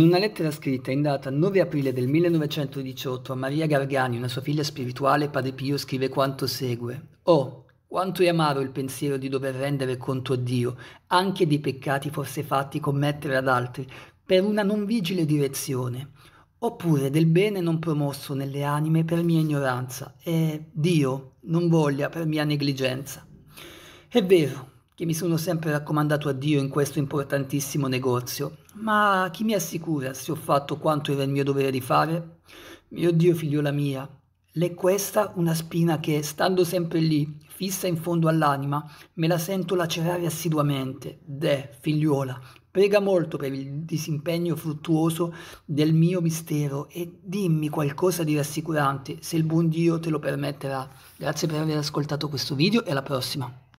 In una lettera scritta in data 9 aprile del 1918 a Maria Gargani, una sua figlia spirituale, Padre Pio scrive quanto segue. Oh, quanto è amaro il pensiero di dover rendere conto a Dio, anche dei peccati forse fatti commettere ad altri, per una non vigile direzione, oppure del bene non promosso nelle anime per mia ignoranza, e Dio non voglia per mia negligenza. È vero, che mi sono sempre raccomandato a Dio in questo importantissimo negozio, ma chi mi assicura se ho fatto quanto era il mio dovere di fare? Mio Dio, figliola mia, l'è questa una spina che, stando sempre lì, fissa in fondo all'anima, me la sento lacerare assiduamente. Deh, figliuola, prega molto per il disimpegno fruttuoso del mio mistero e dimmi qualcosa di rassicurante se il buon Dio te lo permetterà. Grazie per aver ascoltato questo video e alla prossima.